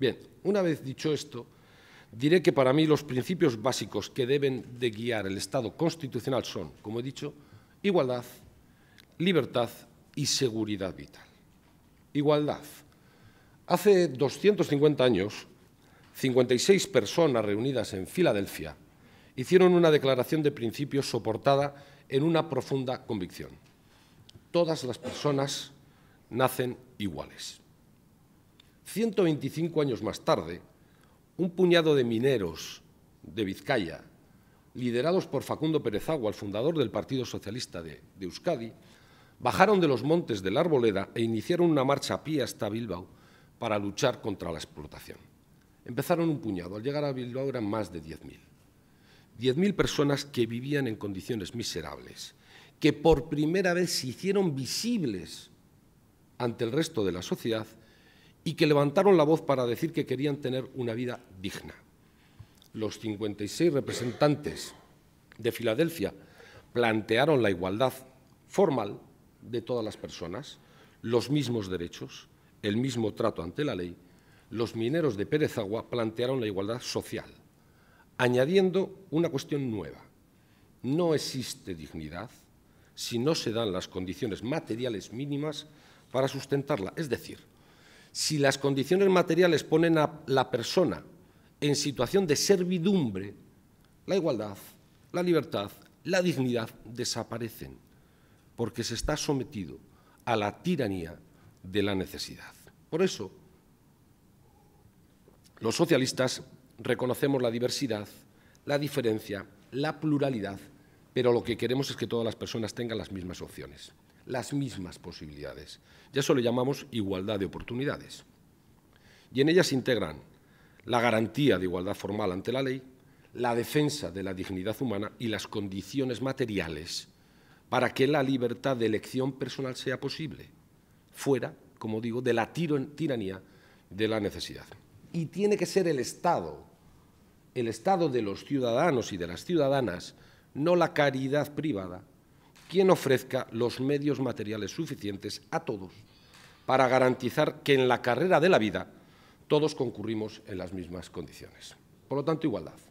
Bien, una vez dicho esto, diré que para mí los principios básicos que deben de guiar el Estado constitucional son, como he dicho, igualdad, libertad y seguridad vital. Igualdad. Hace 250 años, 56 personas reunidas en Filadelfia hicieron una declaración de principios soportada en una profunda convicción. Todas las personas nacen iguales. 125 años más tarde, un puñado de mineros de Vizcaya, liderados por Facundo Pérez Agua, el fundador del Partido Socialista de, Euskadi, bajaron de los montes de la Arboleda e iniciaron una marcha a pie hasta Bilbao para luchar contra la explotación. Empezaron un puñado, al llegar a Bilbao eran más de 10.000. 10.000 personas que vivían en condiciones miserables, que por primera vez se hicieron visibles ante el resto de la sociedad y que levantaron la voz para decir que querían tener una vida digna. Los 56 representantes de Filadelfia plantearon la igualdad formal de todas las personas, los mismos derechos, el mismo trato ante la ley, los mineros de Pérez Agua plantearon la igualdad social, añadiendo una cuestión nueva. No existe dignidad si no se dan las condiciones materiales mínimas para sustentarla, es decir, si las condiciones materiales ponen a la persona en situación de servidumbre, la igualdad, la libertad, la dignidad desaparecen, porque se está sometido a la tiranía de la necesidad. Por eso, los socialistas reconocemos la diversidad, la diferencia, la pluralidad, pero lo que queremos es que todas las personas tengan las mismas opciones las mismas posibilidades. Ya eso le llamamos igualdad de oportunidades. Y en ellas integran la garantía de igualdad formal ante la ley, la defensa de la dignidad humana y las condiciones materiales para que la libertad de elección personal sea posible, fuera, como digo, de la tiranía de la necesidad. Y tiene que ser el Estado, el Estado de los ciudadanos y de las ciudadanas, no la caridad privada, quien ofrezca los medios materiales suficientes a todos para garantizar que en la carrera de la vida todos concurrimos en las mismas condiciones. Por lo tanto, igualdad.